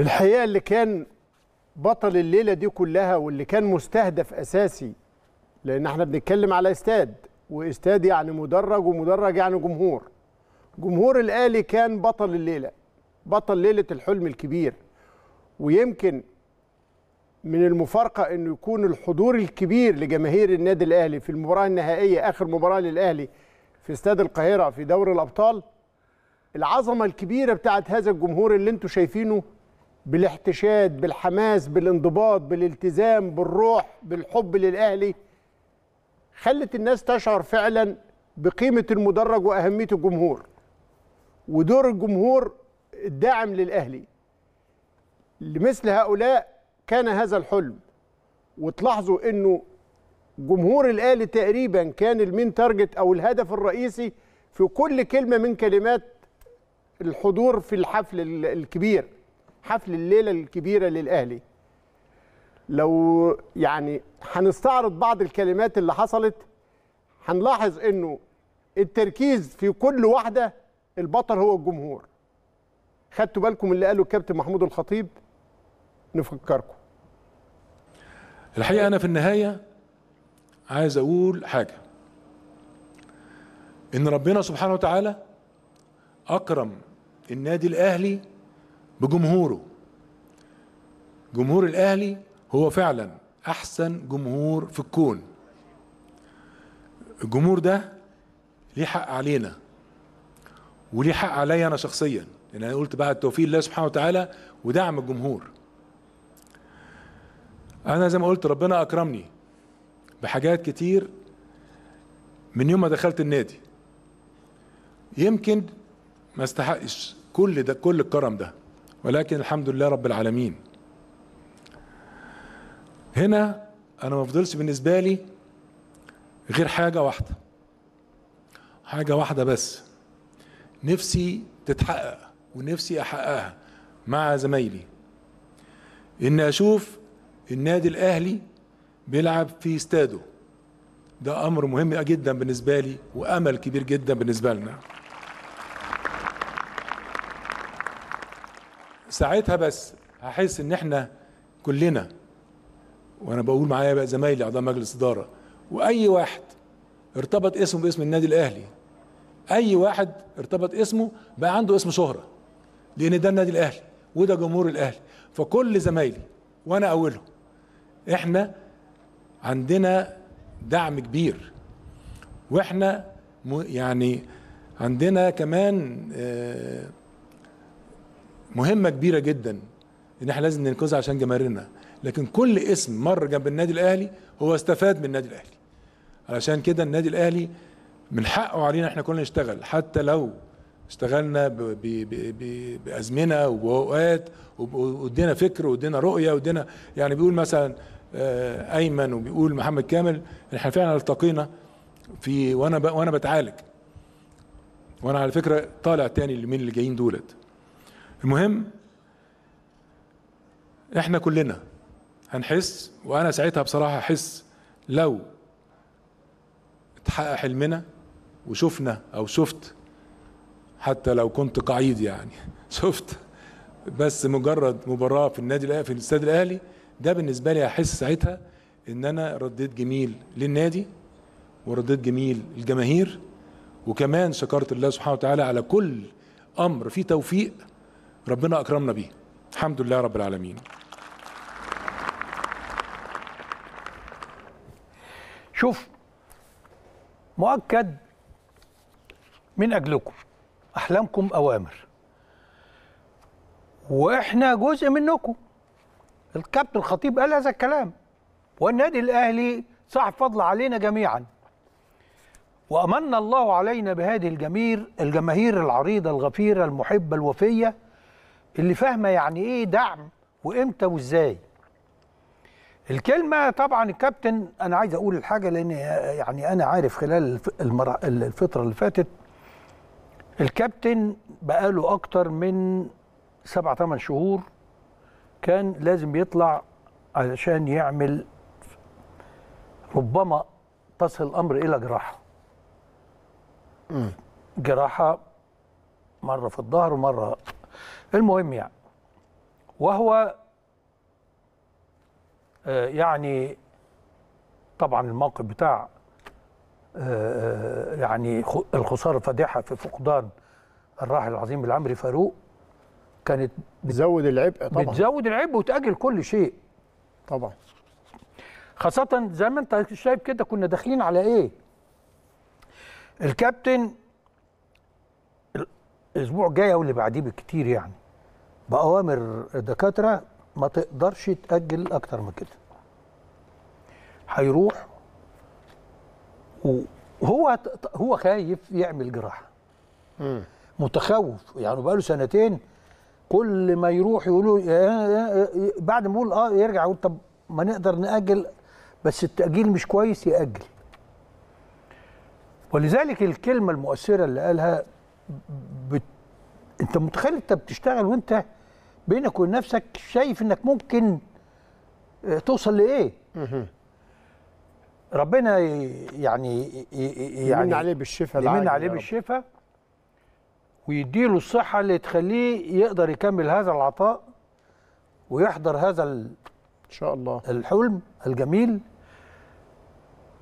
الحقيقه اللي كان بطل الليله دي كلها واللي كان مستهدف اساسي لان احنا بنتكلم على استاد واستاد يعني مدرج ومدرج يعني جمهور جمهور الاهلي كان بطل الليله بطل ليله الحلم الكبير ويمكن من المفارقه انه يكون الحضور الكبير لجماهير النادي الاهلي في المباراه النهائيه اخر مباراه للاهلي في استاد القاهره في دوري الابطال العظمه الكبيره بتاعت هذا الجمهور اللي انتم شايفينه بالاحتشاد بالحماس بالانضباط بالالتزام بالروح بالحب للاهلي خلت الناس تشعر فعلا بقيمه المدرج واهميه الجمهور ودور الجمهور الداعم للاهلي لمثل هؤلاء كان هذا الحلم وتلاحظوا انه جمهور الاهلي تقريبا كان المين تارجت او الهدف الرئيسي في كل كلمه من كلمات الحضور في الحفل الكبير حفل الليله الكبيره للاهلي لو يعني هنستعرض بعض الكلمات اللي حصلت هنلاحظ انه التركيز في كل واحده البطل هو الجمهور خدتوا بالكم اللي قاله الكابتن محمود الخطيب نفكركم الحقيقه انا في النهايه عايز اقول حاجه ان ربنا سبحانه وتعالى اكرم النادي الاهلي بجمهوره جمهور الاهلي هو فعلا احسن جمهور في الكون الجمهور ده ليه حق علينا وليه حق عليا انا شخصيا لان يعني انا قلت بعد توفيق الله سبحانه وتعالى ودعم الجمهور انا زي ما قلت ربنا اكرمني بحاجات كتير من يوم ما دخلت النادي يمكن ما استحقش كل ده كل الكرم ده ولكن الحمد لله رب العالمين هنا انا ما فضلش بالنسبه لي غير حاجه واحده حاجه واحده بس نفسي تتحقق ونفسي احققها مع زمايلي ان اشوف النادي الاهلي بيلعب في استاده ده امر مهم جدا بالنسبه لي وامل كبير جدا بالنسبه لنا ساعتها بس هحس ان احنا كلنا وانا بقول معايا بقى زمايلي اعضاء مجلس اداره واي واحد ارتبط اسمه باسم النادي الاهلي اي واحد ارتبط اسمه بقى عنده اسم شهره لان ده النادي الاهلي وده جمهور الاهلي فكل زمايلي وانا اولهم احنا عندنا دعم كبير واحنا يعني عندنا كمان آه مهمه كبيره جدا ان احنا لازم ننقذها عشان جماهيرنا لكن كل اسم مر جنب النادي الاهلي هو استفاد من النادي الاهلي علشان كده النادي الاهلي من حقه علينا احنا كلنا نشتغل حتى لو اشتغلنا بازمنه واوقات وادينا فكر وادينا رؤيه وادينا يعني بيقول مثلا آه، ايمن وبيقول محمد كامل احنا فعلا التقينا في وانا وانا بتعالج وانا على فكره طالع تاني لمين اللي جايين دولت المهم احنا كلنا هنحس وانا ساعتها بصراحه احس لو اتحقق حلمنا وشفنا او شفت حتى لو كنت قعيد يعني شفت بس مجرد مباراه في النادي الاهلي في الاستاد الاهلي ده بالنسبه لي هحس ساعتها ان انا رديت جميل للنادي ورديت جميل للجماهير وكمان شكرت الله سبحانه وتعالى على كل امر فيه توفيق ربنا اكرمنا بيه الحمد لله رب العالمين شوف مؤكد من اجلكم احلامكم اوامر واحنا جزء منكم الكابتن الخطيب قال هذا الكلام والنادي الاهلي صاحب فضل علينا جميعا وامن الله علينا بهذه الجميل الجماهير العريضه الغفيره المحبه الوفيه اللي فاهمه يعني ايه دعم وامتى وازاي الكلمه طبعا الكابتن انا عايز اقول الحاجه لان يعني انا عارف خلال الفتره اللي فاتت الكابتن بقاله اكتر من سبع ثمان شهور كان لازم يطلع علشان يعمل ربما تصل الامر الى جراحه جراحه مره في الظهر ومره المهم يعني وهو آه، يعني طبعا الموقف بتاع آه، آه، يعني الخسارة الفادحة في فقدان الراحل العظيم العمري فاروق كانت بتزود العبء طبعا بتزود العبء وتأجل كل شيء طبعا خاصة زي ما انت شايف كده كنا داخلين على ايه الكابتن الاسبوع الجاي او اللي بعديه بالكتير يعني باوامر دكاتره ما تقدرش تاجل اكتر من كده هيروح وهو هو خايف يعمل جراحه متخوف يعني بقاله سنتين كل ما يروح يقولوا آه، آه، آه، بعد ما يقول اه يرجع يقول طب ما نقدر ناجل بس التاجيل مش كويس ياجل ولذلك الكلمه المؤثره اللي قالها بت... انت متخيل انت بتشتغل وانت بينك وبين نفسك شايف انك ممكن آه، توصل لايه ربنا يعني يعني يمن عليه بالشفاء يمن عليه بالشفاء ويديله الصحه اللي تخليه يقدر يكمل هذا العطاء ويحضر هذا ال... ان شاء الله الحلم الجميل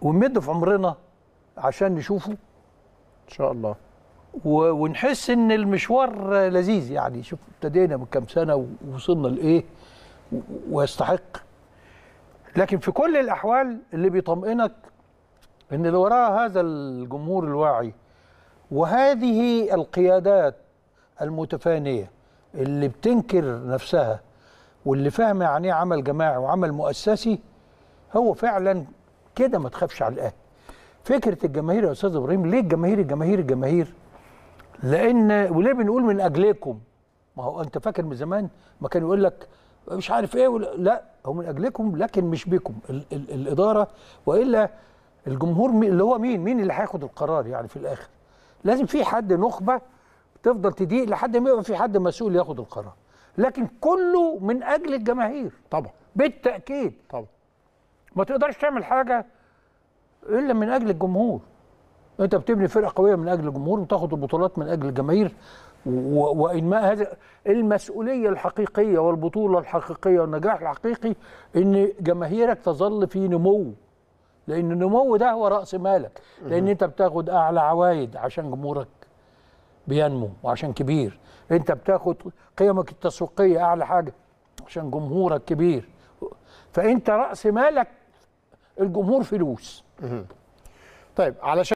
ونمد في عمرنا عشان نشوفه ان شاء الله ونحس ان المشوار لذيذ يعني شوف ابتدينا من كام سنه ووصلنا لايه ويستحق لكن في كل الاحوال اللي بيطمئنك ان اللي وراء هذا الجمهور الواعي وهذه القيادات المتفانيه اللي بتنكر نفسها واللي فاهمه يعني إيه عمل جماعي وعمل مؤسسي هو فعلا كده ما تخافش على الاهلي فكره الجماهير يا استاذ ابراهيم ليه الجماهير الجماهير الجماهير لان وليه بنقول من اجلكم ما هو انت فاكر من زمان ما كان يقول لك مش عارف ايه ولا لا هو من اجلكم لكن مش بكم ال ال الاداره والا الجمهور اللي هو مين مين اللي هياخد القرار يعني في الاخر لازم في حد نخبه تفضل تضيق لحد ما يبقى في حد مسؤول ياخد القرار لكن كله من اجل الجماهير طبعا بالتاكيد طبعا ما تقدرش تعمل حاجه الا من اجل الجمهور انت بتبني فرقه قويه من اجل الجمهور وتاخد البطولات من اجل الجماهير وانماء هذا المسؤوليه الحقيقيه والبطوله الحقيقيه والنجاح الحقيقي ان جماهيرك تظل في نمو لان النمو ده هو راس مالك لان انت بتاخد اعلى عوائد عشان جمهورك بينمو وعشان كبير انت بتاخد قيمك التسويقيه اعلى حاجه عشان جمهورك كبير فانت راس مالك الجمهور فلوس طيب علشان